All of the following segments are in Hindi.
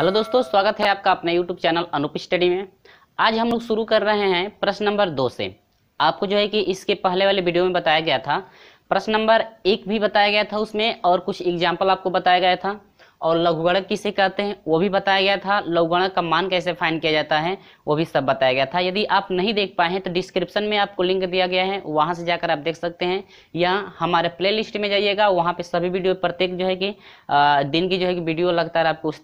हेलो दोस्तों स्वागत है आपका अपने यूट्यूब चैनल अनूप स्टडी में आज हम लोग शुरू कर रहे हैं प्रश्न नंबर दो से आपको जो है कि इसके पहले वाले वीडियो में बताया गया था प्रश्न नंबर एक भी बताया गया था उसमें और कुछ एग्जाम्पल आपको बताया गया था और लघुगणक किसे कहते हैं वो भी बताया गया था लघुगणक का मान कैसे फाइन किया जाता है वो भी सब बताया गया था यदि आप नहीं देख पाए हैं तो डिस्क्रिप्शन में आपको लिंक दिया गया है वहाँ से जाकर आप देख सकते हैं या हमारे प्लेलिस्ट में जाइएगा वहाँ पे सभी वीडियो प्रत्येक जो है कि दिन की जो है कि वीडियो लगातार आपको उस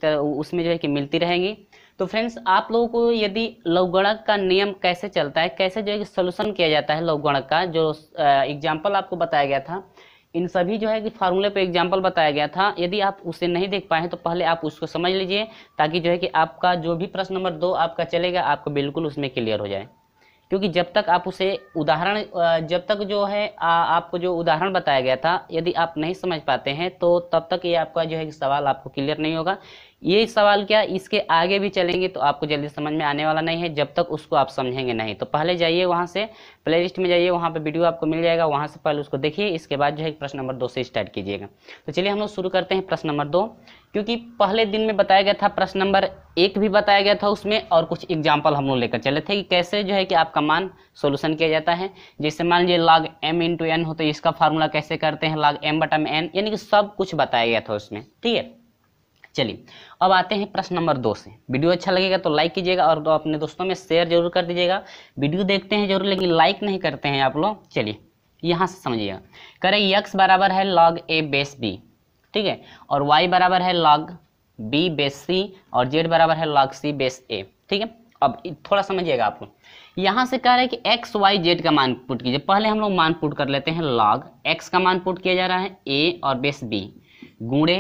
उसमें जो है कि मिलती रहेगी तो फ्रेंड्स आप लोगों को यदि लवगणक का नियम कैसे चलता है कैसे जो है कि सोल्यूशन किया जाता है लवगणक का जो एग्जाम्पल आपको बताया गया था इन सभी जो है कि फार्मूले पे एग्जाम्पल बताया गया था यदि आप उसे नहीं देख पाए हैं तो पहले आप उसको समझ लीजिए ताकि जो है कि आपका जो भी प्रश्न नंबर दो आपका चलेगा आपको बिल्कुल उसमें क्लियर हो जाए क्योंकि जब तक आप उसे उदाहरण जब तक जो है आ, आपको जो उदाहरण बताया गया था यदि आप नहीं समझ पाते हैं तो तब तक ये आपका जो है सवाल आपको क्लियर नहीं होगा ये सवाल क्या इसके आगे भी चलेंगे तो आपको जल्दी समझ में आने वाला नहीं है जब तक उसको आप समझेंगे नहीं तो पहले जाइए वहाँ से प्ले लिस्ट में जाइए वहाँ पर वीडियो आपको मिल जाएगा वहाँ से पहले उसको देखिए इसके बाद जो है प्रश्न नंबर दो से स्टार्ट कीजिएगा तो चलिए हम लोग शुरू करते हैं प्रश्न नंबर दो क्योंकि पहले दिन में बताया गया था प्रश्न नंबर एक भी बताया गया था उसमें और कुछ एग्जाम्पल हम लोग लेकर चले थे कि कैसे जो है कि आपका मान सोल्यूशन किया जाता है जैसे मान लीजिए लॉग एम इंटू एन हो तो इसका फार्मूला कैसे करते हैं लॉग एम बटम एन यानी कि सब कुछ बताया गया था उसमें ठीक है चलिए अब आते हैं प्रश्न नंबर दो से वीडियो अच्छा लगेगा तो लाइक कीजिएगा और तो अपने दोस्तों में शेयर जरूर कर दीजिएगा वीडियो देखते हैं जरूर लेकिन लाइक नहीं करते हैं आप लोग चलिए यहाँ से समझिएगा करें यक्स बराबर है लॉग ए बेस बी ठीक है और वाई बराबर है लॉग बी बेस सी और जेड बराबर है लॉग सी बेस ए ठीक है अब थोड़ा समझिएगा आप लोग यहाँ से कह रहे हैं कि एक्स वाई जेड का मान पुट कीजिए पहले हम लोग मान पुट कर लेते हैं लॉग एक्स का मान पुट किया जा रहा है ए और बेस बी गुणे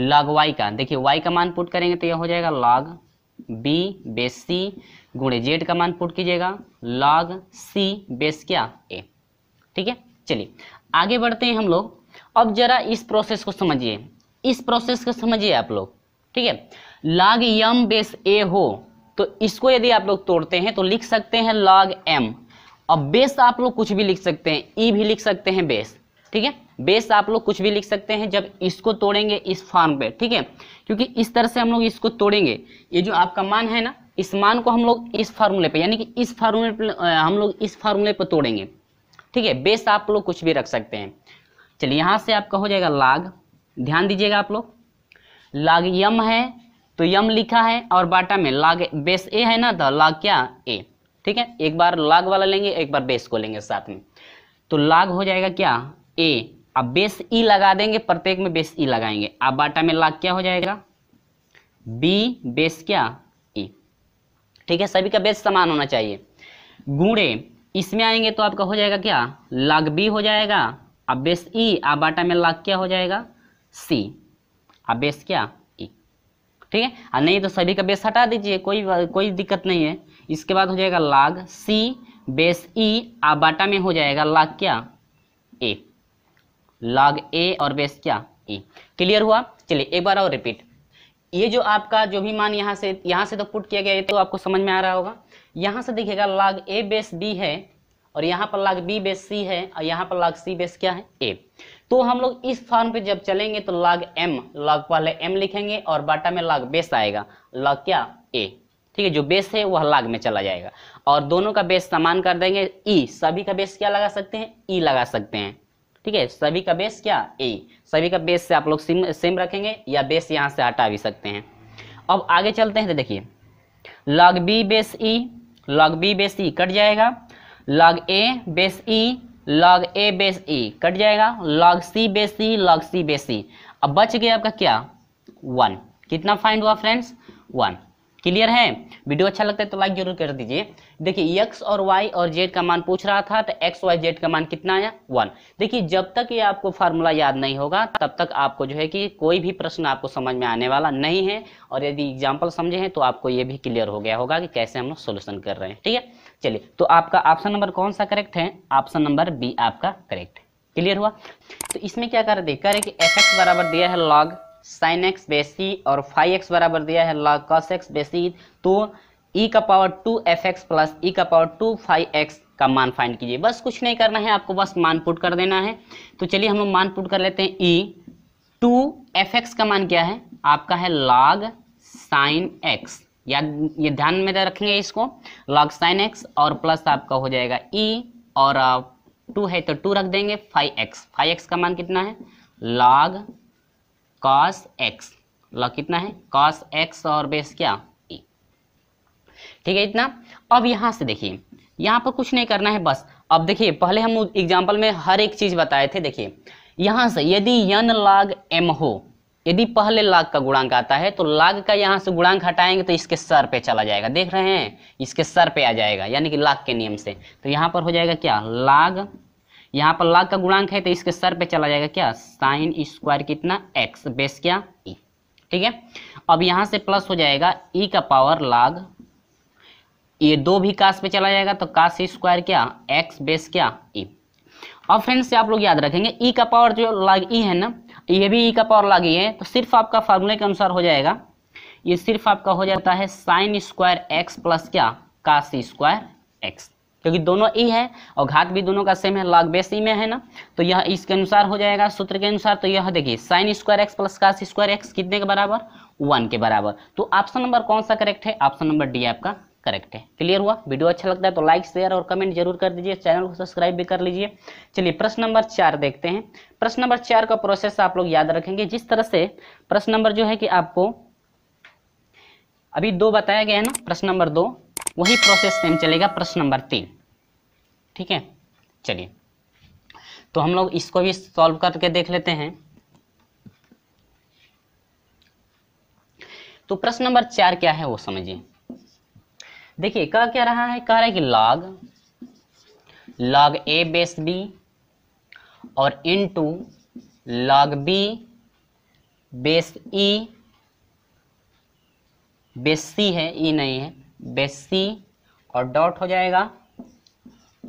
लॉग वाई का देखिए वाई का मान पुट करेंगे तो यह हो जाएगा लॉग बी बेस सी गुणे जेड का मान पुट कीजिएगा लॉग सी बेस क्या ए ठीक है चलिए आगे बढ़ते हैं हम लोग अब जरा इस प्रोसेस को समझिए इस प्रोसेस को समझिए आप लोग ठीक है लॉग यम बेस ए हो तो इसको यदि आप लोग तोड़ते हैं तो लिख सकते हैं लॉग एम अब बेस आप लोग कुछ भी लिख सकते हैं ई e भी लिख सकते हैं बेस ठीक है बेस आप लोग कुछ भी लिख सकते हैं जब इसको तोड़ेंगे इस फॉर्म पे ठीक है क्योंकि इस तरह से हम लोग इसको तोड़ेंगे ये जो आपका मान है ना इस मान को हम लोग इस फार्मूले पे यानी कि इस फार्मूले पर हम लोग इस फार्मूले पर तोड़ेंगे ठीक है बेस आप लोग कुछ भी रख सकते हैं चलिए यहाँ से आपका हो जाएगा लाग ध्यान दीजिएगा आप लोग लाग यम है तो यम लिखा है और बाटा में लाग बेस ए है ना तो लाग क्या ए ठीक है एक बार लाग वाला लेंगे एक बार बेस को लेंगे साथ में तो लाग हो जाएगा क्या ए अब बेस ई e लगा देंगे प्रत्येक में बेस ई e लगाएंगे अब बाटा में लाग क्या हो जाएगा बी बेस क्या ई e। ठीक है सभी का बेस समान होना चाहिए गुणे इसमें आएंगे तो आपका हो जाएगा क्या लाग बी हो जाएगा अब बेस ई अब बाटा में लाग क्या हो जाएगा सी अब बेस क्या ई ठीक है और नहीं तो सभी का बेस हटा दीजिए कोई कोई दिक्कत नहीं है इसके बाद हो जाएगा लाग सी बेस ई आ बाटा में हो जाएगा लाग क्या ए लॉग ए और बेस क्या ई e. क्लियर हुआ चलिए एक बार और रिपीट ये जो आपका जो भी मान यहाँ से यहाँ से तो पुट किया गया ये तो आपको समझ में आ रहा होगा यहाँ से देखिएगा लॉग ए बेस बी है और यहाँ पर लॉग बी बेस सी है और यहाँ पर लॉग सी बेस क्या है ए तो हम लोग इस फॉर्म पे जब चलेंगे तो लॉग एम लॉग पहले एम लिखेंगे और बाटा में लॉग बेस आएगा लॉग क्या ए ठीक है जो बेस है वह लॉग में चला जाएगा और दोनों का बेस समान कर देंगे ई e. सभी का बेस क्या लगा सकते हैं ई e लगा सकते हैं ठीक है सभी का बेस क्या ए सभी का बेस से आप लोग सिम सेम रखेंगे या बेस यहाँ से हटा भी सकते हैं अब आगे चलते हैं तो देखिए log B base E log B base E cut जाएगा log A base E log A base E cut जाएगा log C base E log C base E अब बच गया आपका क्या वन कितना फाइंड हुआ फ्रेंड्स वन क्लियर है वीडियो अच्छा लगता है तो लाइक जरूर कर दीजिए देखिए एक्स और वाई और जेड का मान पूछ रहा था तो एक्स वाई जेड का मान कितना आया वन देखिए जब तक ये आपको फार्मूला याद नहीं होगा तब तक आपको जो है कि कोई भी प्रश्न आपको समझ में आने वाला नहीं है और यदि एग्जाम्पल समझे हैं तो आपको ये भी क्लियर हो गया होगा कि कैसे हम लोग सोल्यूशन कर रहे हैं ठीक है चलिए तो आपका ऑप्शन नंबर कौन सा करेक्ट है ऑप्शन नंबर बी आपका करेक्ट क्लियर हुआ तो इसमें क्या कर देख करें कि एफ एक्स बराबर दिया है लॉग साइन एक्स बेसी और फाइव एक्स बराबर दिया है log cos X base E E ई e का power two F X plus E का पावर टू फाइव एक्स का मान फाइंड कीजिए बस कुछ नहीं करना है आपको बस मान पुट कर देना है तो चलिए हम लोग मान पुट कर लेते हैं ई टू एफ एक्स का मान क्या है आपका है लॉग साइन एक्स याद ये ध्यान में तो रखेंगे इसको लॉग साइन एक्स और प्लस आपका हो जाएगा ई e और टू uh, है तो टू रख देंगे फाइव एक्स फाइव एक्स का मान कितना है लॉग कॉस एक्स ल कितना है कॉस एक्स और बेस क्या e। ठीक है इतना अब यहां से देखिए यहां पर कुछ नहीं करना है बस अब देखिए पहले हम एग्जाम्पल में हर एक चीज़ बताए थे देखिए यहां से यदि यन लाग एम हो यदि पहले लाग का गुणांक आता है तो लाग का यहां से गुणांक हटाएंगे तो इसके सर पे चला जाएगा देख रहे हैं इसके सर पे आ जाएगा यानी कि लाग के नियम से तो यहां पर हो जाएगा क्या लाग यहाँ पर लॉग का गुणांक है तो इसके सर पे चला जाएगा क्या साइन स्क्वायर कितना एक्स बेस क्या ई e, ठीक है अब यहाँ से प्लस हो जाएगा ई e का पावर लॉग ये दो भी कास पे चला जाएगा तो कास स्क्वायर क्या एक्स बेस क्या ई e. अब फ्रेंड्स से आप लोग याद रखेंगे ई का पावर जो लॉग ई है ना ये भी ई का पावर लॉग ई है तो सिर्फ आपका फार्मूले के अनुसार हो जाएगा ये सिर्फ आपका हो जाता है साइन स्क्वायर एक्स प्लस क्या कास स्क्वायर एक्स क्योंकि दोनों ई है और घात भी दोनों का सेम है लॉग बेस ई में है ना तो यह इसके अनुसार हो जाएगा सूत्र के अनुसार तो यह देखिए sine square X plus cos square X कितने के बराबर वन के बराबर तो ऑप्शन नंबर कौन सा करेक्ट है ऑप्शन नंबर डी आपका करेक्ट है क्लियर हुआ वीडियो अच्छा लगता है तो लाइक शेयर और कमेंट जरूर कर दीजिए चैनल को सब्सक्राइब भी कर लीजिए चलिए प्रश्न नंबर चार देखते हैं प्रश्न नंबर चार का प्रोसेस आप लोग याद रखेंगे जिस तरह से प्रश्न नंबर जो है कि आपको अभी दो बताया गया है ना प्रश्न नंबर दो वही प्रोसेस सेम चलेगा प्रश्न नंबर तीन ठीक है चलिए तो हम लोग इसको भी सॉल्व करके देख लेते हैं तो प्रश्न नंबर चार क्या है वो समझिए देखिए कह क्या रहा है कह रहा है कि log log A base B और into log B base E base C है ई e नहीं है बेस सी और डॉट हो जाएगा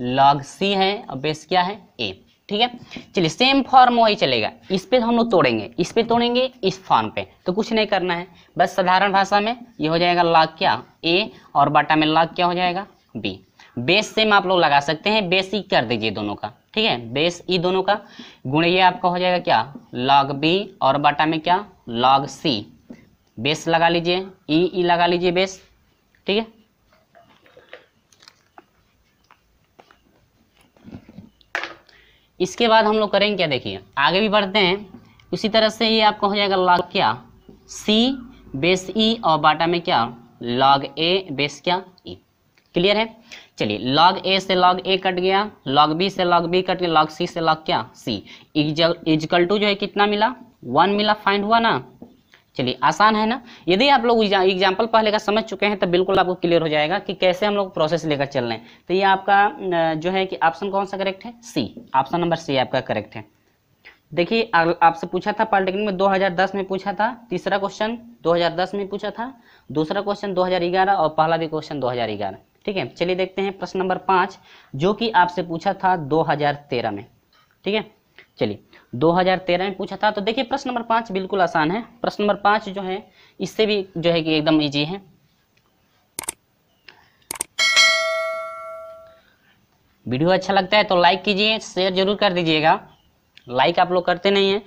लॉग सी है और बेस क्या है ए ठीक है चलिए सेम फॉर्म वही चलेगा इस पर हम लोग तोड़ेंगे इस पे तोड़ेंगे इस फॉर्म पे तो कुछ नहीं करना है बस साधारण भाषा में ये हो जाएगा लॉग क्या ए और बाटा में लॉग क्या हो जाएगा बी बेस सेम आप लोग लगा सकते हैं बेस ई कर दीजिए दोनों का ठीक है बेस ई दोनों का गुण ये आपका हो जाएगा क्या लॉग बी और बाटा में क्या लॉग सी बेस लगा लीजिए ई ई लगा लीजिए बेस ठीक है इसके बाद हम लोग करेंगे क्या देखिए आगे भी बढ़ते हैं उसी तरह से ये आपका हो जाएगा लॉग क्या सी बेस ई और बाटा में क्या लॉग ए बेस क्या ई e. क्लियर है चलिए लॉग ए से लॉग ए कट गया लॉग बी से लॉग बी कट गया लॉग सी से लॉग क्या सी इजकल टू जो है कितना मिला वन मिला फाइंड हुआ ना चलिए आसान है ना यदि आप लोग एग्जाम्पल पहले का समझ चुके हैं तो बिल्कुल आपको क्लियर हो जाएगा कि कैसे हम लोग प्रोसेस लेकर चल रहे हैं तो ये आपका जो है कि ऑप्शन कौन सा करेक्ट है सी ऑप्शन नंबर सी आपका करेक्ट है देखिए आपसे पूछा था पॉलिटेक्निक में 2010 में पूछा था तीसरा क्वेश्चन 2010 में पूछा था दूसरा क्वेश्चन 2011 और पहला भी क्वेश्चन 2011 ठीक है चलिए देखते हैं प्रश्न नंबर पाँच जो कि आपसे पूछा था 2013 में ठीक है चलिए 2013 में पूछा था तो देखिए प्रश्न नंबर पाँच बिल्कुल आसान है प्रश्न नंबर पाँच जो है इससे भी जो है कि एकदम ईजी है वीडियो अच्छा लगता है तो लाइक कीजिए शेयर जरूर कर दीजिएगा लाइक आप लोग करते नहीं हैं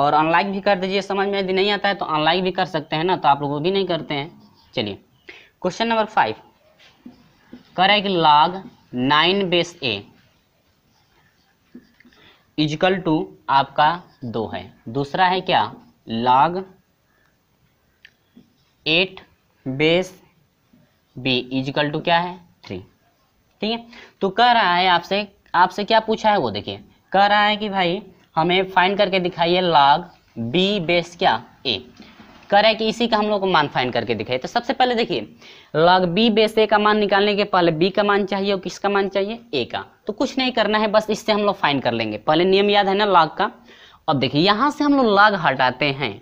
और अनलाइक भी कर दीजिए समझ में यदि नहीं आता है तो अनलाइक भी कर सकते हैं ना तो आप लोग वो भी नहीं करते हैं चलिए question number five correct log nine base A equal to आपका दो है दूसरा है क्या log eight base B equal to क्या है थ्री ठीक है तो कह रहा है आपसे आपसे क्या पूछा है वो देखिए कह रहा है कि भाई हमें फाइंड करके दिखाइए लॉग बी बेस क्या ए कह रहा है कि इसी का हम लोग को मान फाइन करके दिखाए तो सबसे पहले देखिए लॉग बी बेस ए का मान निकालने के पहले बी का मान चाहिए और किसका मान चाहिए ए का तो कुछ नहीं करना है बस इससे हम लोग फाइन कर लेंगे पहले नियम याद है ना लॉग का अब देखिए यहाँ से हम लोग लॉग हटाते हैं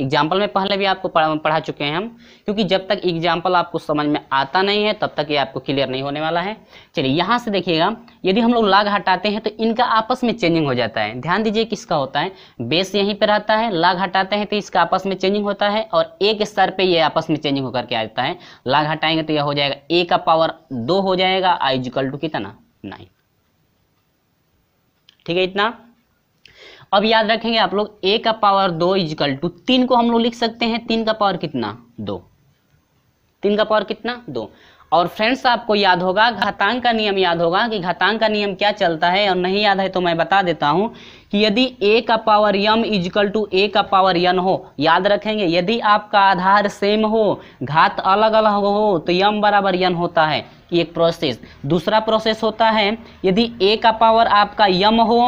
एग्जाम्पल में पहले भी आपको पढ़ा चुके हैं हम क्योंकि जब तक एग्जाम्पल आपको समझ में आता नहीं है तब तक ये आपको क्लियर नहीं होने वाला है चलिए यहाँ से देखिएगा यदि हम लोग लाग हटाते हैं तो इनका आपस में चेंजिंग हो जाता है ध्यान दीजिए किसका होता है बेस यहीं पर रहता है लाग हटाते हैं तो इसका आपस में चेंजिंग होता है और एक स्तर पर ये आपस में चेंजिंग होकर के आ जाता है लाग हटाएंगे तो यह हो जाएगा ए का पावर दो हो जाएगा आईजिकल टू कितना नाइन ठीक है इतना अब याद रखेंगे आप लोग ए का पावर दो इजकल टू तीन को हम लोग लिख सकते हैं तीन का पावर कितना दो तीन का पावर कितना दो और फ्रेंड्स आपको याद होगा घातांक का नियम याद होगा कि घातांक का नियम क्या चलता है और नहीं याद है तो मैं बता देता हूं कि यदि ए का power M equal to A का पावर यन हो याद रखेंगे यदि आपका आधार सेम हो घात अलग अलग हो तो यम बराबर यन होता है एक प्रोसेस दूसरा प्रोसेस होता है यदि ए का पावर आपका यम हो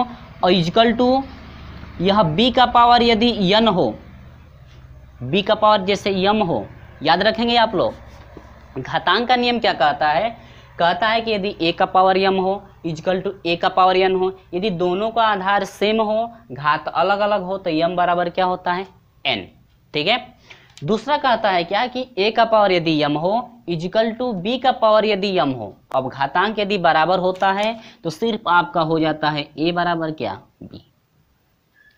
और इजकल टू यह b का पावर यदि यन हो b का पावर जैसे यम हो याद रखेंगे आप लोग घातांक का नियम क्या कहता है कहता है कि यदि a का पावर यम हो इजकल टू ए का पावर यन हो यदि दोनों का आधार सेम हो घात अलग अलग हो तो यम बराबर क्या होता है एन ठीक है दूसरा कहता है क्या कि ए का पावर यदि यम हो इजिकल टू बी का पावर यदि यम हो अब घातांक यदि बराबर होता है तो सिर्फ आपका हो जाता है ए बराबर क्या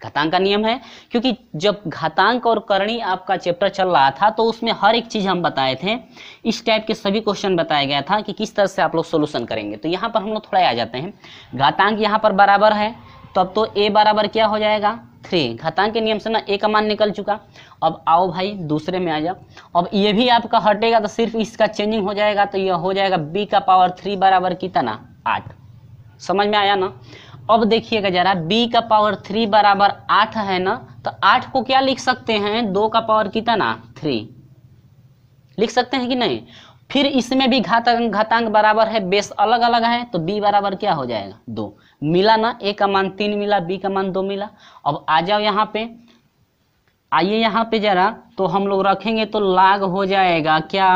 घातांक का नियम है क्योंकि जब घातांक और करणी आपका चैप्टर चल रहा था तो उसमें हर एक चीज़ हम बताए थे इस टाइप के सभी क्वेश्चन बताया गया था कि किस तरह से आप लोग सोल्यूशन करेंगे तो यहाँ पर हम लोग थोड़ा आ जाते हैं घातांक यहाँ पर बराबर है तब तो ए बराबर क्या हो जाएगा थ्री घातांक के नियम से ना ए का मान निकल चुका अब आओ भाई दूसरे में आ जाओ अब ये भी आपका हटेगा तो सिर्फ इसका चेंजिंग हो जाएगा तो यह हो जाएगा बी का पावर थ्री बराबर कितना आठ समझ में आया ना अब देखिएगा जरा b का पावर थ्री बराबर आठ है ना तो आठ को क्या लिख सकते हैं दो का पावर कितना थ्री लिख सकते हैं कि नहीं फिर इसमें भी घातांक घातांक बराबर है बेस अलग अलग है तो b बराबर क्या हो जाएगा दो मिला ना a का मान तीन मिला b का मान दो मिला अब आ जाओ यहाँ पे आइए यहाँ पे जरा तो हम लोग रखेंगे तो लाग हो जाएगा क्या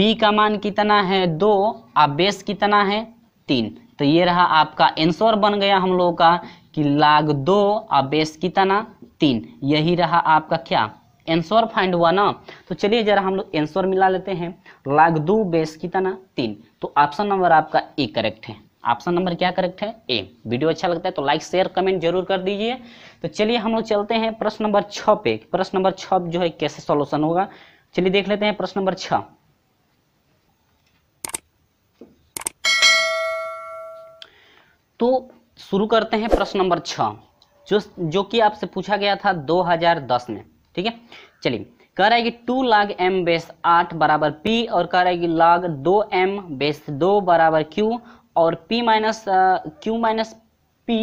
b का मान कितना है दो और बेस कितना है तीन तो ये रहा आपका आंसर बन गया हम लोगों का कि लाग दो और बेस कितना तीन यही रहा आपका क्या आंसर फाइंड हुआ ना तो चलिए जरा हम लोग आंसर मिला लेते हैं लाग दो बेस कितना तीन तो ऑप्शन नंबर आपका ए करेक्ट है ऑप्शन नंबर क्या करेक्ट है ए वीडियो अच्छा लगता है तो लाइक शेयर कमेंट जरूर कर दीजिए तो चलिए हम लोग चलते हैं प्रश्न नंबर छ पे प्रश्न नंबर छ जो है कैसे सोल्यूशन होगा चलिए देख लेते हैं प्रश्न नंबर छः तो शुरू करते हैं प्रश्न नंबर छ जो जो कि आपसे पूछा गया था 2010 में ठीक है चलिए कह रहा है कि टू लाग एम बेस आठ बराबर पी और कह रहा है कि लाग दो एम बेस दो बराबर क्यू और P minus Q minus P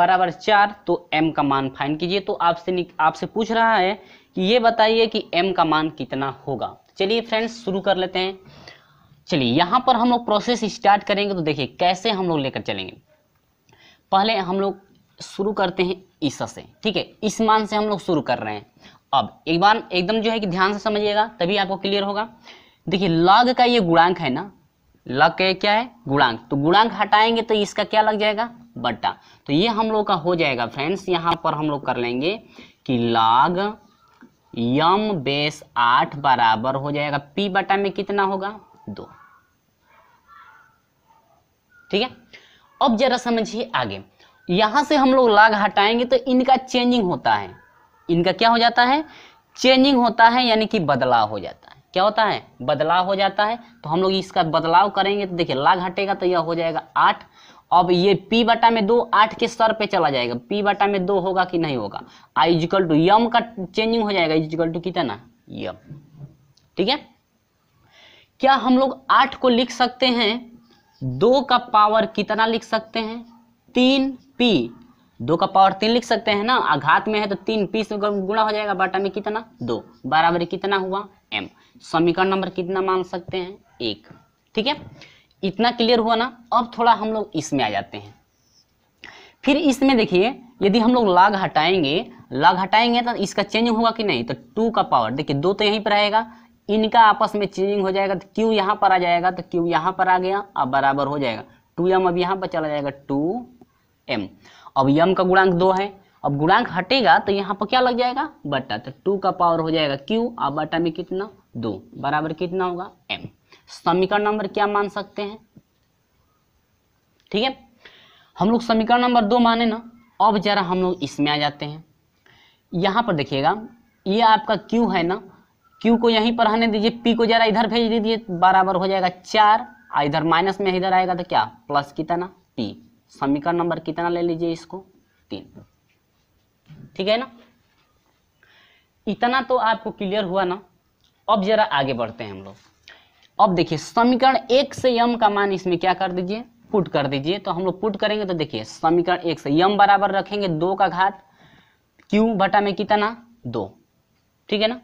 बराबर चार तो एम का मान फाइन कीजिए तो आपसे आपसे पूछ रहा है कि ये बताइए कि एम का मान कितना होगा चलिए फ्रेंड्स शुरू कर लेते हैं चलिए यहाँ पर हम लोग प्रोसेस स्टार्ट करेंगे तो देखिए कैसे हम लोग लेकर चलेंगे पहले हम लोग शुरू करते हैं ईसा से ठीक है इस मान से हम लोग शुरू कर रहे हैं अब एक बार एकदम जो है कि ध्यान से समझिएगा तभी आपको क्लियर होगा देखिए लग का ये गुणांक है ना लग का क्या है गुणांक तो गुणांक हटाएंगे तो इसका क्या लग जाएगा बट्टा तो ये हम लोग का हो जाएगा फ्रेंड्स यहाँ पर हम लोग कर लेंगे कि लाग यम बेस आठ बराबर हो जाएगा पी बटा में कितना होगा दो ठीक है अब जरा समझिए आगे यहां से हम लोग लाग हटाएंगे तो इनका चेंजिंग होता है इनका क्या हो जाता है चेंजिंग होता है यानी कि बदलाव हो जाता है क्या होता है बदलाव हो जाता है तो हम लोग इसका बदलाव करेंगे तो देखिए लाग हटेगा तो यह हो जाएगा आठ अब ये पी बटा में दो आठ के स्तर पे चला जाएगा पी बटा में दो होगा कि नहीं होगा आई इजिकल टू यम का चेंजिंग हो जाएगा इजिकल टू कितना यम ठीक है क्या हम लोग आठ को लिख सकते हैं दो का पावर कितना लिख सकते हैं तीन पी दो का पावर तीन लिख सकते हैं ना आघात में है तो तीन पी से गुणा हो जाएगा बाटा में कितना दो बराबर कितना हुआ एम समीकरण नंबर कितना मान सकते हैं एक ठीक है इतना क्लियर हुआ ना अब थोड़ा हम लोग इसमें आ जाते हैं फिर इसमें देखिए यदि हम लोग लाग हटाएंगे लाग हटाएंगे तो इसका चेंज होगा कि नहीं तो टू का पावर देखिए दो तो यहीं पर रहेगा इनका आपस में चेंजिंग हो जाएगा तो क्यू यहाँ पर आ जाएगा तो क्यू यहाँ पर आ गया अब बराबर हो जाएगा टू एम अब यहाँ पर चला जाएगा टू एम अब यम का गुणांक दो है अब गुणांक हटेगा तो यहाँ पर क्या लग जाएगा बट्टा तो टू का पावर हो जाएगा क्यू अब बट्टा में कितना दो बराबर कितना होगा एम समीकरण नंबर क्या मान सकते हैं ठीक है हम लोग समीकरण नंबर दो माने ना अब जरा हम लोग इसमें आ जाते हैं यहाँ पर देखिएगा ये आपका क्यू है ना क्यू को यहीं पर रहने दीजिए पी को जरा इधर भेज दीजिए बराबर हो जाएगा चार और इधर माइनस में इधर आएगा तो क्या प्लस कितना पी समीकरण नंबर कितना ले लीजिए इसको तीन ठीक है ना इतना तो आपको क्लियर हुआ ना अब जरा आगे बढ़ते हैं हम लोग अब देखिए समीकरण एक से यम का मान इसमें क्या कर दीजिए पुट कर दीजिए तो हम लोग पुट करेंगे तो देखिए समीकरण एक से यम बराबर रखेंगे दो का घात क्यू बटा में कितना दो ठीक है ना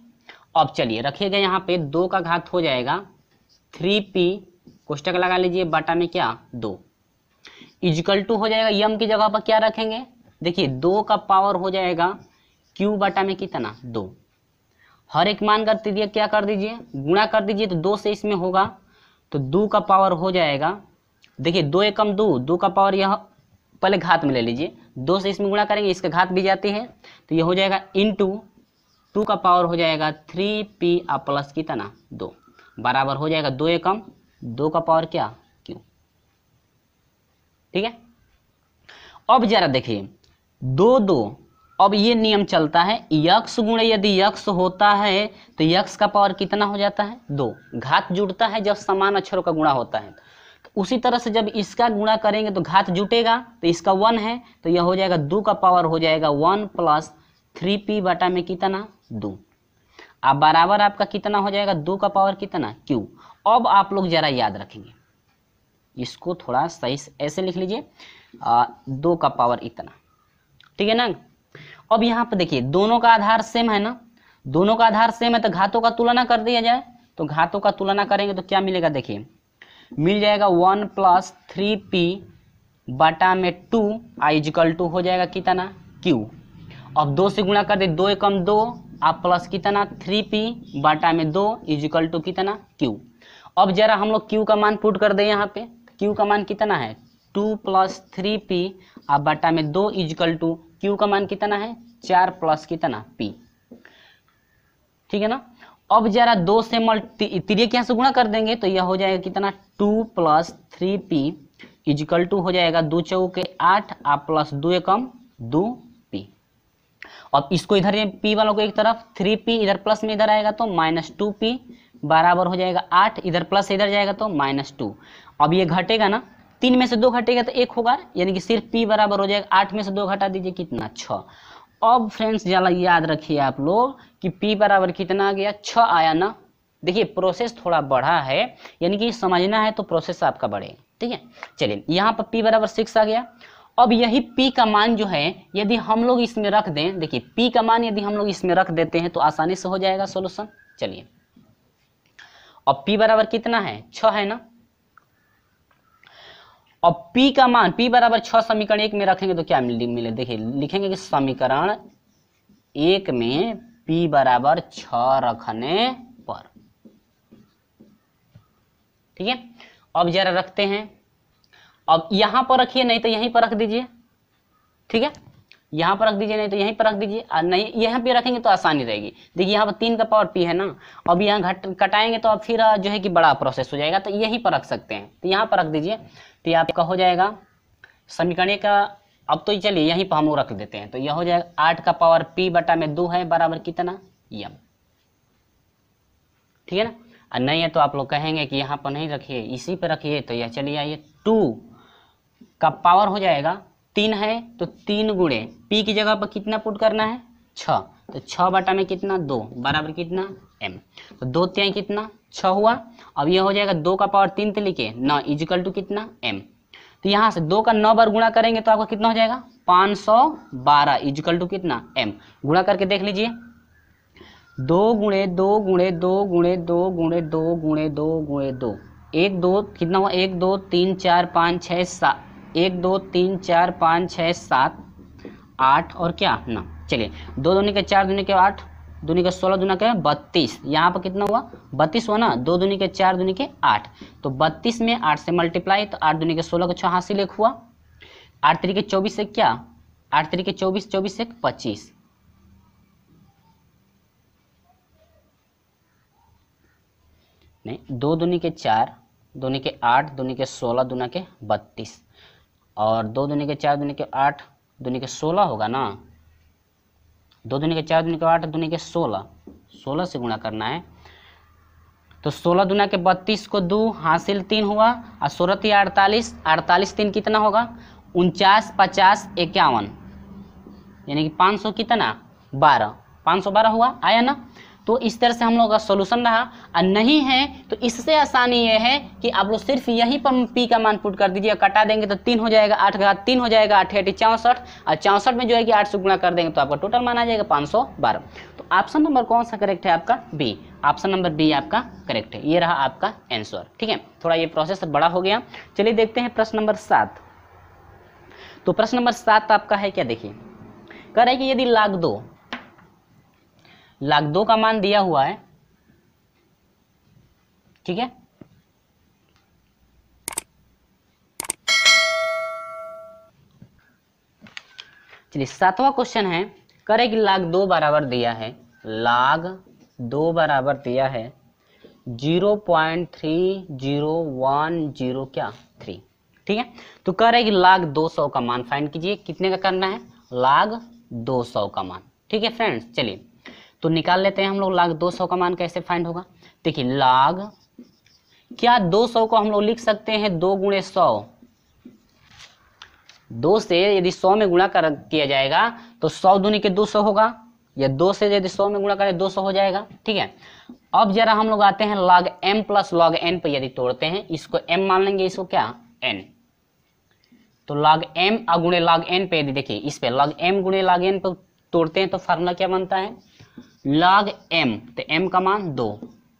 अब चलिए रखिएगा यहाँ पे दो का घात हो जाएगा थ्री पी कोष्टक लगा लीजिए बाटा में क्या दो इजकल टू हो जाएगा यम की जगह पर क्या रखेंगे देखिए दो का पावर हो जाएगा क्यू बाटा में कितना दो हर एक मान कर दीजिए क्या कर दीजिए गुणा कर दीजिए तो दो से इसमें होगा तो दो का पावर हो जाएगा देखिए दो एकम दो दो का पावर यह पहले घात में ले लीजिए दो से इसमें गुणा करेंगे इसका घात भी जाती है तो यह हो जाएगा इन टू टू का पावर हो जाएगा थ्री पी आ प्लस कितना दो बराबर हो जाएगा दो एकम दो का पावर क्या क्यू ठीक है अब जरा देखिए दो दो अब ये नियम चलता है यक्ष गुण यदि यक्ष होता है तो यक्ष का पावर कितना हो जाता है दो घात जुड़ता है जब समान अक्षरों का गुणा होता है उसी तरह से जब इसका गुणा करेंगे तो घात जुटेगा तो इसका वन है तो यह हो जाएगा दो का पावर हो जाएगा वन प्लस थ्री पी बटा में कितना दो अब बराबर आपका कितना हो जाएगा दो का पावर कितना क्यू अब आप लोग जरा याद रखेंगे इसको थोड़ा सही ऐसे लिख लीजिए दो का पावर इतना ठीक है ना अब यहाँ पर देखिए दोनों का आधार सेम है ना दोनों का आधार सेम है तो घातों का तुलना कर दिया जाए तो घातों का तुलना करेंगे तो क्या मिलेगा देखिए मिल जाएगा वन प्लस थ्री पी बटा में टू आइजिकल टू हो जाएगा कितना क्यू अब दो से गुणा कर दे दो एकम दो आप प्लस कितना थ्री पी बाटा में दो इजिकल टू कितना क्यू अब जरा हम लोग क्यू का मान पुट कर दें यहाँ पे क्यू का मान कितना है टू प्लस थ्री पी आप बाटा में दो इजिकल टू क्यू का मान कितना है चार प्लस कितना पी ठीक है ना अब जरा दो से मल्टी तिरिय के यहाँ से गुणा कर देंगे तो यह हो जाएगा कितना two plus three P equal to हो जाएगा दो चौके आठ आप प्लस दो एकम दो और इसको इधर ये पी वालों को एक तरफ थ्री पी इधर प्लस में इधर आएगा तो माइनस टू पी बराबर हो जाएगा आठ इधर प्लस इधर जाएगा तो माइनस टू अब ये घटेगा ना तीन में से दो घटेगा तो एक होगा यानी कि सिर्फ पी बराबर हो जाएगा आठ में से दो घटा दीजिए कितना छ अब फ्रेंड्स जला याद रखिए आप लोग कि पी बराबर कितना आ गया छ आया ना देखिए प्रोसेस थोड़ा बढ़ा है यानी कि समझना है तो प्रोसेस आपका बढ़े ठीक है चलिए यहाँ पर पी बराबर सिक्स आ गया अब यही P का मान जो है यदि हम लोग इसमें रख दें देखिए P का मान यदि हम लोग इसमें रख देते हैं तो आसानी से हो जाएगा सोल्यूशन चलिए अब P बराबर कितना है छ है ना अब P का मान P बराबर छ समीकरण एक में रखेंगे तो क्या मिले देखिए लिखेंगे कि समीकरण एक में P बराबर छ रखने पर ठीक है अब जरा रखते हैं अब यहां पर रखिए नहीं तो यहीं पर रख दीजिए ठीक है यहाँ पर रख दीजिए नहीं तो यहीं पर रख दीजिए नहीं यहां पे रखेंगे तो आसानी रहेगी देखिए यहाँ पर तीन का पावर पी है ना अब यहाँ घट कटाएंगे तो अब फिर जो है कि बड़ा प्रोसेस हो जाएगा तो यहीं पर रख सकते हैं तो यहाँ पर रख दीजिए तो ये आपका हो जाएगा समीकरण का अब तो चलिए यहीं पर हम रख देते हैं तो यह हो जाएगा आठ का पावर पी बटा में दो है बराबर कितना यम ठीक है ना नहीं है तो आप लोग कहेंगे कि यहाँ पर नहीं रखिए इसी पर रखिए तो यह चलिए आइए टू का पावर हो जाएगा तीन है तो तीन गुड़े पी की जगह पर कितना पुट करना है छ तो छ बटा में कितना दो बराबर कितना एम तो दो त्याई कितना छ हुआ अब यह हो जाएगा दो का पावर तीन तरीके न इजिकल टू कितना एम तो यहाँ से दो का नौ बार गुणा करेंगे तो आपका कितना हो जाएगा पाँच सौ बारह इजिकल टू कितना एम गुणा करके देख लीजिए दो गुणे दो गुणे दो गुणे दो गुणे दो गुणे दो गुणे दो एक दो कितना हुआ एक दो तीन चार पाँच छः सात एक दो तीन चार पाँच छः सात आठ और क्या ना चलिए दो दुनिया के चार दुनिया के आठ दुनिया के सोलह दुनिया के बत्तीस यहाँ पर कितना हुआ बत्तीस हुआ ना दो दुनिया के चार दुनिया के आठ तो बत्तीस में आठ से मल्टीप्लाई तो आठ दुनिया के सोलह का छः हासिल एक हुआ आठ तरीके चौबीस एक क्या आठ तरीके चौबीस चौबीस एक पच्चीस नहीं दो दुनिया के चार दुनिया के आठ दुनिया के सोलह दुनिया के बत्तीस और दो दुनिया के चार दुनिया के आठ दुनिया के सोलह होगा ना दो दुनिया के चार दुनिया के आठ दुनिया के सोलह सोलह से गुणा करना है तो सोलह दुनिया के बत्तीस को दो हासिल तीन हुआ और सोलह तीन अड़तालीस अड़तालीस तीन कितना होगा उनचास पचास इक्यावन यानी कि पाँच सौ कितना बारह पाँच सौ बारह हुआ आया ना तो इस तरह से हम लोग का सोल्यूशन रहा और नहीं है तो इससे आसानी ये है कि आप लोग सिर्फ यहीं पर पी का मान पुट कर दीजिए कटा देंगे तो तीन हो जाएगा आठ का तीन हो जाएगा आठ आठ चौंसठ और चौंसठ में जो है कि आठ सौ गुणा कर देंगे तो आपका टोटल मान आ जाएगा पाँच सौ बारह तो ऑप्शन नंबर कौन सा करेक्ट है आपका बी ऑप्शन नंबर बी आपका करेक्ट है ये रहा आपका आंसर ठीक है थोड़ा ये प्रोसेस बड़ा हो गया चलिए देखते हैं प्रश्न नंबर सात तो प्रश्न नंबर सात आपका है क्या देखिए कह रहे कि यदि लाख दो लाख दो का मान दिया हुआ है ठीक है चलिए सातवां क्वेश्चन है करें कि लाख दो बराबर दिया है लाख दो बराबर दिया है zero point three zero one zero क्या थ्री ठीक है तो कह रहे कि लाख दो सौ का मान फाइंड कीजिए कितने का करना है लाख दो सौ का मान ठीक है फ्रेंड्स चलिए तो निकाल लेते हैं हम लोग लाग दो सौ का मान कैसे फाइंड होगा देखिए लाग क्या दो सौ को हम लोग लिख सकते हैं दो गुणे सौ दो से यदि सौ में गुणा कर किया जाएगा तो सौ दूनी के दो सौ होगा या दो से यदि सौ में गुणा करें दो सौ हो जाएगा ठीक है अब जरा हम लोग आते हैं log M plus log N पर यदि तोड़ते हैं इसको एम मान लेंगे इसको क्या एन तो लॉग एम और गुणे लॉग एन पे यदि देखिए इस पे लॉग एम गुणे लॉग एन पर तोड़ते हैं तो फार्मूला क्या बनता है लॉग एम तो एम का मान दो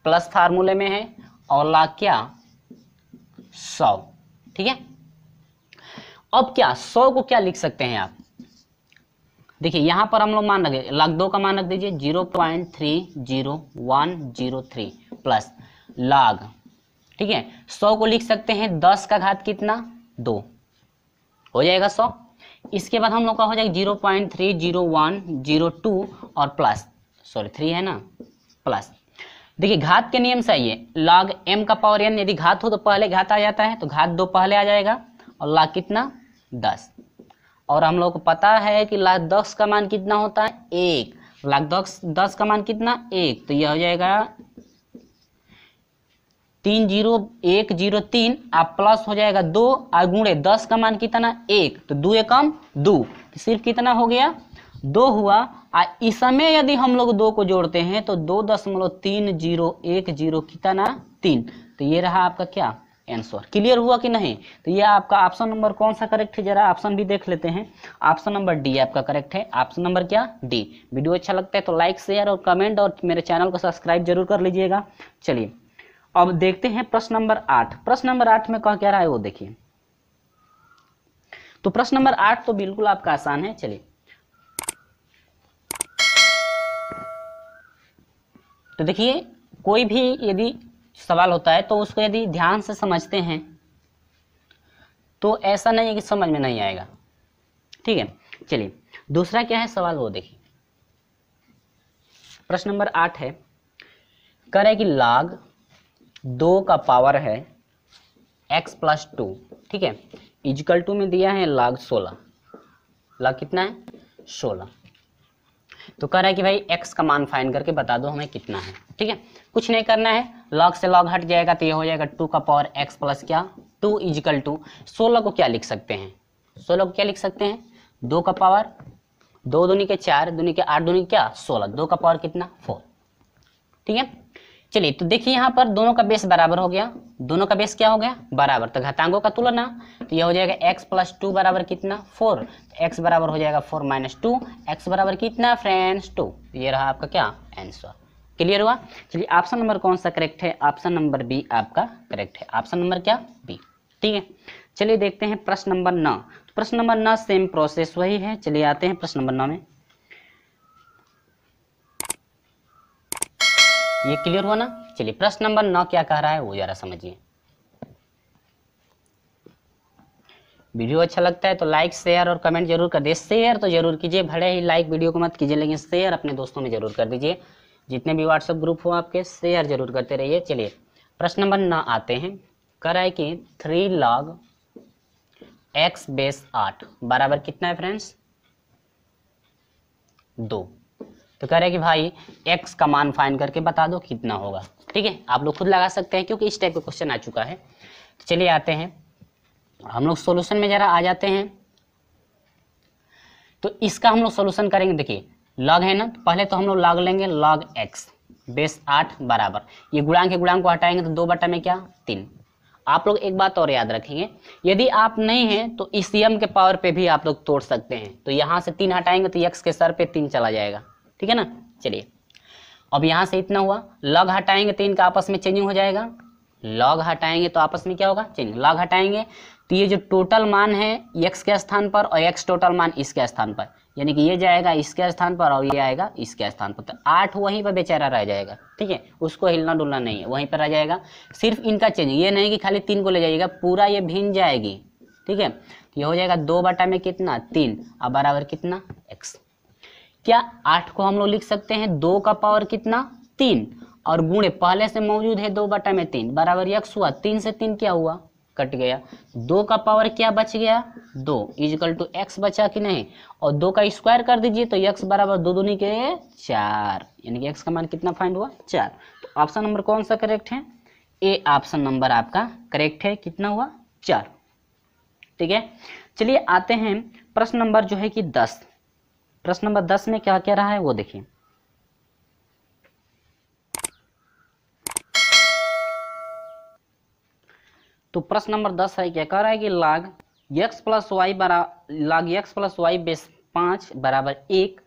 प्लस फार्मूले में है और लॉग क्या सौ ठीक है अब क्या सौ को क्या लिख सकते हैं आप देखिए यहां पर हम लोग मान रखे लॉग दो का मान रख दीजिए zero point three zero one zero three plus log ठीक है सौ को लिख सकते हैं दस का घात कितना दो हो जाएगा सौ इसके बाद हम लोग का हो जाएगा zero point three zero one zero two और प्लस सॉरी थ्री है ना प्लस देखिए घात के नियम से आइए लॉग एम का पावर एन यदि घात हो तो पहले घात आ जाता है तो घात दो पहले आ जाएगा और लॉग कितना दस और हम लोग को पता है कि लाख दस का मान कितना होता है एक लाख दस दस का मान कितना एक तो यह हो जाएगा तीन जीरो एक जीरो तीन आप प्लस हो जाएगा दो और गुणे दस का मान कितना एक तो दो एकम दो तो सिर्फ कितना हो गया दो हुआ आ इसमें यदि हम लोग दो को जोड़ते हैं तो दो दशमलव तीन जीरो एक जीरो कितना तीन तो ये रहा आपका क्या आंसर क्लियर हुआ कि नहीं तो ये आपका ऑप्शन नंबर कौन सा करेक्ट है जरा ऑप्शन भी देख लेते हैं ऑप्शन नंबर डी आपका करेक्ट है ऑप्शन नंबर क्या डी वीडियो अच्छा लगता है तो लाइक शेयर और कमेंट और मेरे चैनल को सब्सक्राइब जरूर कर लीजिएगा चलिए अब देखते हैं प्रश्न नंबर आठ प्रश्न नंबर आठ में कहा क्या रहा है वो देखिए तो प्रश्न नंबर आठ तो बिल्कुल आपका आसान है चलिए तो देखिए कोई भी यदि सवाल होता है तो उसको यदि ध्यान से समझते हैं तो ऐसा नहीं है कि समझ में नहीं आएगा ठीक है चलिए दूसरा क्या है सवाल वो देखिए प्रश्न नंबर आठ है करे कि लाग दो का पावर है एक्स प्लस टू ठीक है इजिकल टू में दिया है लाग सोलह लाग कितना है सोलह तो कह रहा है कि भाई एक्स का मान फाइन करके बता दो हमें कितना है ठीक है कुछ नहीं करना है लॉग से लॉग हट जाएगा तो ये हो जाएगा टू का पावर एक्स प्लस क्या टू इजिकल टू सोलह को क्या लिख सकते हैं सोलह को क्या लिख सकते हैं दो का पावर दो दूनी के चार दूनी के आठ दूनी क्या सोलह दो का पावर कितना फोर ठीक है चलिए तो देखिए यहाँ पर दोनों का बेस बराबर हो गया दोनों का बेस क्या हो गया बराबर तो घातांगों का तुलना तो यह हो जाएगा x प्लस टू बराबर कितना फोर तो एक्स बराबर हो जाएगा फोर माइनस टू एक्स बराबर कितना फ्रेंड्स टू तो ये रहा आपका क्या आंसर क्लियर हुआ चलिए ऑप्शन नंबर कौन सा करेक्ट है ऑप्शन नंबर बी आपका करेक्ट है ऑप्शन नंबर क्या बी ठीक है चलिए देखते हैं प्रश्न नंबर नौ तो प्रश्न नंबर नौ सेम प्रोसेस वही है चलिए आते हैं प्रश्न नंबर नौ में ये क्लियर हुआ ना चलिए प्रश्न नंबर नौ क्या कह रहा है वो जरा समझिए वीडियो अच्छा लगता है तो लाइक शेयर और कमेंट जरूर कर दे शेयर तो जरूर कीजिए भले ही लाइक वीडियो को मत कीजिए लेकिन शेयर अपने दोस्तों में जरूर कर दीजिए जितने भी व्हाट्सएप ग्रुप हो आपके शेयर जरूर करते रहिए चलिए प्रश्न नंबर न आते हैं कह रहा है कि थ्री लॉग एक्स बेस आठ बराबर कितना है फ्रेंड्स दो तो कह रहे कि भाई एक्स का मान फाइन करके बता दो कितना होगा ठीक है आप लोग खुद लगा सकते हैं क्योंकि इस टाइप का क्वेश्चन आ चुका है तो चलिए आते हैं हम लोग सोल्यूशन में ज़रा आ जाते हैं तो इसका हम लोग सोल्यूशन करेंगे देखिए लॉग है ना तो पहले तो हम लोग लॉग लेंगे लॉग एक्स बेस आठ बराबर ये गुणांक के गुणांक को हटाएंगे तो दो बटा में क्या तीन आप लोग एक बात और याद रखेंगे यदि आप नहीं हैं तो ई के पावर पे भी आप लोग तोड़ सकते हैं तो यहाँ से तीन हटाएंगे तो यक्स के सर पे तीन चला जाएगा ठीक है ना चलिए अब यहाँ से इतना हुआ लॉग हटाएंगे तो इनका आपस में चेंजिंग हो जाएगा लॉग हटाएंगे तो आपस में क्या होगा चेंजिंग लॉग हटाएंगे तो ये जो टोटल मान है एक्स के स्थान पर और एक्स टोटल मान इसके स्थान पर यानी कि ये जाएगा इसके स्थान पर और ये आएगा इसके स्थान पर तो आठ वहीं पर बेचारा रह जाएगा ठीक है उसको हिलना डुलना नहीं है वहीं पर रह जाएगा सिर्फ इनका चेंजिंग ये नहीं कि खाली तीन को ले जाइएगा पूरा ये भिन जाएगी ठीक है तो ये हो जाएगा दो बटा में कितना तीन और बराबर कितना एक्स क्या आठ को हम लोग लिख सकते हैं दो का पावर कितना तीन और गुणे पहले से मौजूद है दो बटा में तीन बराबर यक्स हुआ तीन से तीन क्या हुआ कट गया दो का पावर क्या बच गया दो इजकल टू एक्स बचा कि नहीं और दो का स्क्वायर कर दीजिए तो यक्स बराबर दो दूनी के चार यानी कि एक्स का मान कितना फाइंड हुआ चार तो ऑप्शन नंबर कौन सा करेक्ट है ए ऑप्शन नंबर आपका करेक्ट है कितना हुआ चार ठीक है चलिए आते हैं प्रश्न नंबर जो है कि दस प्रश्न नंबर दस में क्या क्या रहा है वो देखिए तो प्रश्न नंबर दस है क्या कह रहा है कि लाग एक्स प्लस वाई बरा लाग एक्स प्लस वाई बेस पांच बराबर एक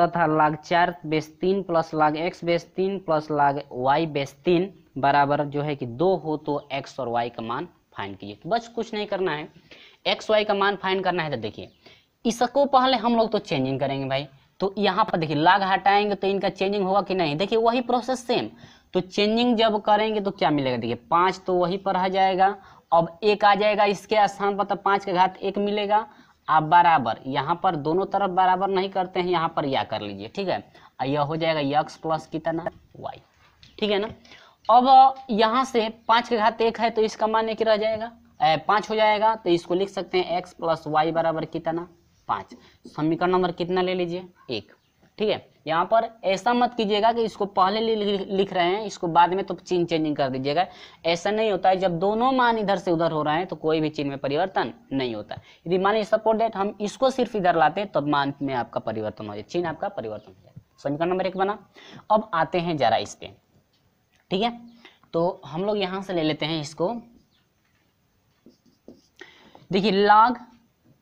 तथा लाग चार बेस तीन प्लस लाग एक्स बेस तीन प्लस लाग वाई बेस तीन बराबर जो है कि दो हो तो एक्स और वाई का मान फाइंड कीजिए तो बस कुछ नहीं करना है एक्स वाई का मान फाइंड करना है तो देखिए इसको पहले हम लोग तो चेंजिंग करेंगे भाई तो यहाँ पर देखिए लाग हटाएंगे तो इनका चेंजिंग होगा कि नहीं देखिए वही प्रोसेस सेम तो चेंजिंग जब करेंगे तो क्या मिलेगा देखिए पाँच तो वही पर रह जाएगा अब एक आ जाएगा इसके स्थान पर तो पाँच का घात एक मिलेगा आप बराबर यहाँ पर दोनों तरफ बराबर नहीं करते हैं यहाँ पर या कर लीजिए ठीक है यह हो जाएगा यक्स प्लस कितना वाई ठीक है ना अब यहाँ से पाँच का घात एक है तो इसका मान एक रह जाएगा पाँच हो जाएगा तो इसको लिख सकते हैं एक्स प्लस वाई बराबर कितना पाँच समीकरण नंबर कितना ले लीजिए एक ठीक है यहाँ पर ऐसा मत कीजिएगा कि इसको पहले लिख रहे हैं इसको बाद में तो चिन्ह चेंजिंग कर दीजिएगा ऐसा नहीं होता है जब दोनों मान इधर से उधर हो रहे हैं तो कोई भी चिन्ह में परिवर्तन नहीं होता यदि मानिए सपोर्ट डेट हम इसको सिर्फ इधर लाते हैं तब तो मान में आपका परिवर्तन हो जाए चिन्ह आपका परिवर्तन हो जाए समीकरण नंबर एक बना अब आते हैं जरा इस पे ठीक है तो हम लोग यहाँ से ले लेते हैं इसको देखिए लाग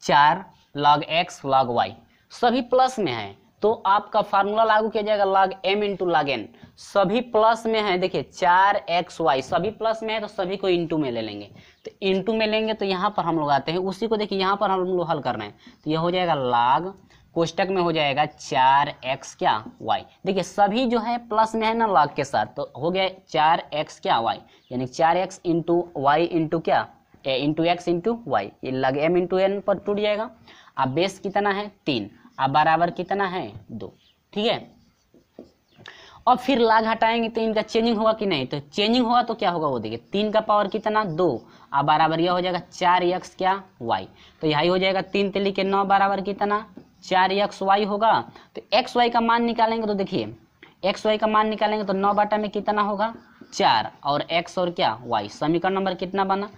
चार लॉग एक्स लॉग वाई सभी प्लस में है तो आपका फार्मूला लागू किया जाएगा log M into log N सभी प्लस में है देखिए चार एक्स वाई सभी प्लस में है तो सभी को इंटू में ले लेंगे तो इंटू में लेंगे तो यहाँ पर हम लोग आते हैं उसी को देखिए यहाँ पर हम लोग हल कर रहे हैं तो यह हो जाएगा लॉग कोष्टक में हो जाएगा चार एक्स क्या वाई देखिए सभी जो है प्लस में है ना लॉग के साथ तो हो गया चार एक्स क्या वाई यानी चार एक्स इंटू वाई इंटू क्या A into X into Y ये लग एम इंटू एन पर टूट जाएगा अब बेस कितना है तीन अब बराबर कितना है दो ठीक है और फिर लाग हटाएंगे तो इनका चेंजिंग होगा कि नहीं तो चेंजिंग होगा तो क्या होगा वो देखिए तीन का पावर कितना दो अब बराबर यह हो जाएगा चार एक्स क्या वाई तो यही हो जाएगा तीन तिली के नौ बराबर कितना चार एक्स वाई होगा तो एक्स वाई का मान निकालेंगे तो देखिए एक्स वाई का मान निकालेंगे तो नौ बाटा में कितना होगा चार और एक्स और क्या वाई समीकरण नंबर कितना बना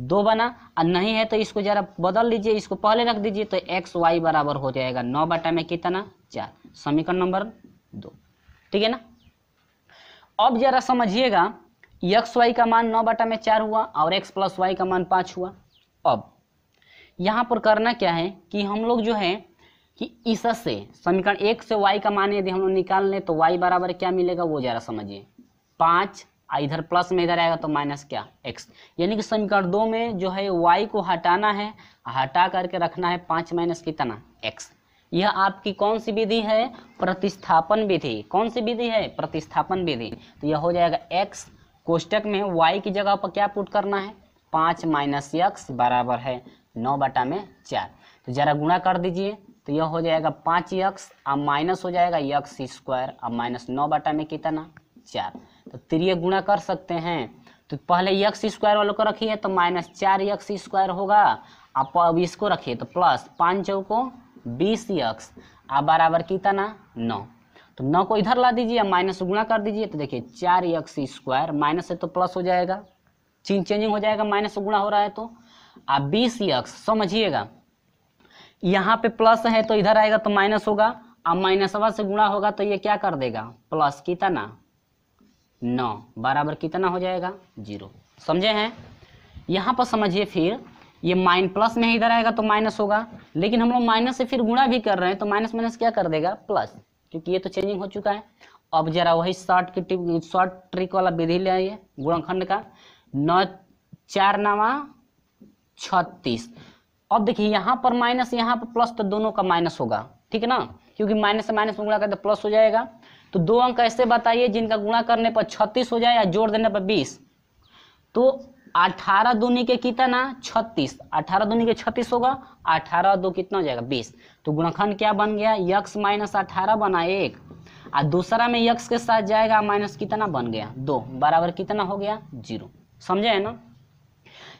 दो बना और नहीं है तो इसको जरा बदल लीजिए इसको पहले रख दीजिए तो एक्स वाई बराबर हो जाएगा नौ बटा में कितना चार समीकरण नंबर दो ठीक है ना अब जरा समझिएगा एक्स वाई का मान नौ बटा में चार हुआ और एक्स प्लस वाई का मान पाँच हुआ अब यहाँ पर करना क्या है कि हम लोग जो है कि इससे समीकरण एक से वाई का मान यदि हम लोग निकाल लें तो वाई बराबर क्या मिलेगा वो जरा समझिए पाँच इधर प्लस में इधर आएगा तो माइनस क्या एक्स यानी कि समीकरण दो में जो है वाई को हटाना है हटा करके रखना है पाँच माइनस कितना एक्स यह आपकी कौन सी विधि है प्रतिस्थापन विधि कौन सी विधि है प्रतिस्थापन विधि तो यह हो जाएगा एक्स कोष्टक में वाई की जगह पर क्या पुट करना है पाँच माइनस एक्स बराबर है नौ बटा में चार तो ज़रा गुणा कर दीजिए तो यह हो जाएगा पाँच यक्स अब माइनस हो जाएगा यक्स स्क्वायर अब माइनस नौ बटा में कितना चार तो त्रिय गुणा कर सकते हैं तो पहले यक्स स्क्वायर वालों को रखिए तो माइनस चार यक्स स्क्वायर होगा आप अब इसको रखिए तो प्लस पाँच चौ को बीस यक्स आप बराबर कितना ना नौ तो नौ को इधर ला दीजिए माइनस गुणा कर दीजिए तो देखिए चार यक्स स्क्वायर माइनस से तो प्लस हो जाएगा चिन्ह चेंजिंग हो जाएगा माइनस गुणा हो रहा है तो आप बीस यक्स समझिएगा यहाँ पे प्लस है तो इधर आएगा तो माइनस होगा अब माइनसवा से गुणा होगा तो ये क्या कर देगा प्लस कितना नौ बराबर कितना हो जाएगा जीरो समझे हैं यहाँ पर समझिए फिर ये माइन प्लस में इधर आएगा तो माइनस होगा लेकिन हम लोग माइनस से फिर गुणा भी कर रहे हैं तो माइनस माइनस क्या कर देगा प्लस क्योंकि ये तो चेंजिंग हो चुका है अब जरा वही शॉर्ट की टिप शॉर्ट ट्रिक वाला विधि ले आइए गुणखंड का नौ चार नवा छत्तीस अब देखिए यहाँ पर माइनस यहाँ पर प्लस तो दोनों का माइनस होगा ठीक है ना क्योंकि माइनस से माइनस में गुणा कर तो प्लस हो जाएगा तो दो अंक ऐसे बताइए जिनका गुणा करने पर छत्तीस हो जाए या जोड़ देने पर बीस तो अठारह दूनी के कितना छत्तीस अठारह दूनी के छत्तीस होगा अठारह दो कितना हो जाएगा बीस तो गुणाखंड क्या बन गया यक्स माइनस अठारह बना एक और दूसरा में यक्स के साथ जाएगा माइनस कितना बन गया दो बराबर कितना हो गया जीरो समझे है ना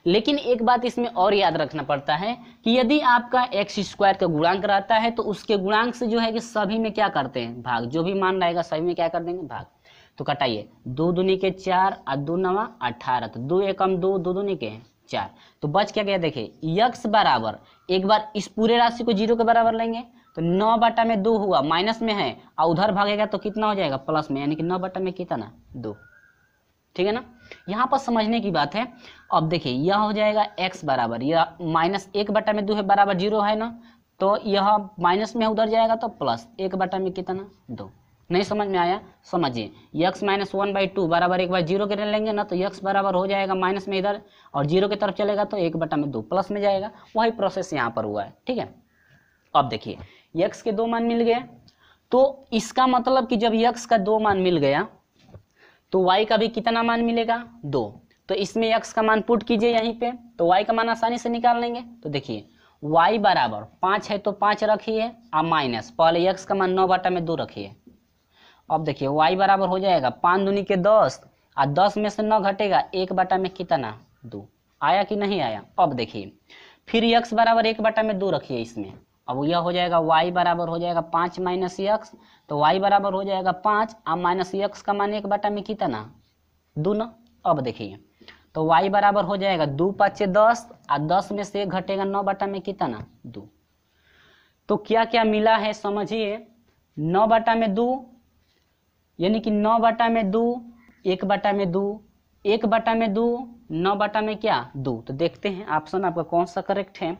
लेकिन एक बात इसमें और याद रखना पड़ता है कि यदि आपका एक्स स्क्वायर का गुणांक रहता है तो उसके गुणांक से जो है कि सभी में क्या करते हैं भाग जो भी मान रहेगा सभी में क्या कर देंगे भाग तो कटाइए दो दुनी के चार और दो नवा अठारह तो दो एकम दो दो दुनी के चार तो बच क्या गया देखिए यक्स बराबर एक बार इस पूरे राशि को जीरो के बराबर लेंगे तो नौ बटा में दो हुआ माइनस में है और उधर भागेगा तो कितना हो जाएगा प्लस में यानी कि नौ बटा में कितना दो ठीक है ना यहाँ पर समझने की बात है अब देखिए यह हो जाएगा x बराबर यह माइनस एक बटा में दो है बराबर जीरो है ना तो यह माइनस में उधर जाएगा तो प्लस एक बटा में कितना दो नहीं समझ में आया समझिए x minus one by two बराबर एक बार जीरो के लेंगे ना तो यक्स बराबर हो जाएगा माइनस में इधर और जीरो की तरफ चलेगा तो एक बटा में दो प्लस में जाएगा वही प्रोसेस यहाँ पर हुआ है ठीक है अब देखिए यक्स के दो मान मिल गए तो इसका मतलब कि जब यक्स का दो मान मिल गया तो y का भी कितना मान मिलेगा दो तो इसमें x का मान पुट कीजिए यहीं पे तो y का मान आसानी से निकाल लेंगे तो देखिए y बराबर पाँच है तो पाँच रखिए और माइनस पहले x का मान नौ बटा में दो रखिए अब देखिए y बराबर हो जाएगा पाँच दूनी के दस और दस में से नौ घटेगा एक बटा में कितना दो आया कि नहीं आया अब देखिए फिर x बराबर एक बटा में दो रखिए इसमें अब यह हो जाएगा y बराबर हो जाएगा पाँच माइनस यक्स तो y बराबर हो जाएगा पाँच अब माइनस यक्स का मान एक बटा में कितना न अब देखिए तो y बराबर हो जाएगा दो पाँच दस और दस में से घटेगा नौ बटा में कितना दो तो क्या क्या मिला है समझिए नौ बटा में दो यानी कि नौ बटा में दो एक बटा में दो एक बटा में दो नौ बटा में क्या दो तो देखते हैं ऑप्शन आपका कौन सा करेक्ट है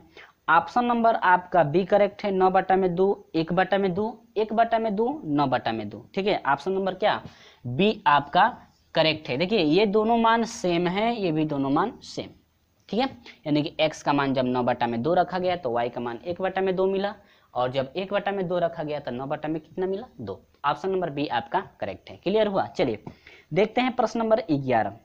ऑप्शन नंबर आपका बी करेक्ट है नौ बटा में दो एक बटा में दो एक बटा में दो नौ बटा में दो ठीक है ऑप्शन नंबर क्या बी आपका करेक्ट है देखिए ये दोनों मान सेम है ये भी दोनों मान सेम ठीक है यानी कि एक्स का मान जब नौ बटा में दो रखा गया तो वाई का मान एक बटा में दो मिला और जब एक बटा में दो रखा गया तो नौ बटा में कितना मिला दो ऑप्शन नंबर बी आपका करेक्ट है क्लियर हुआ चलिए देखते हैं प्रश्न नंबर ग्यारह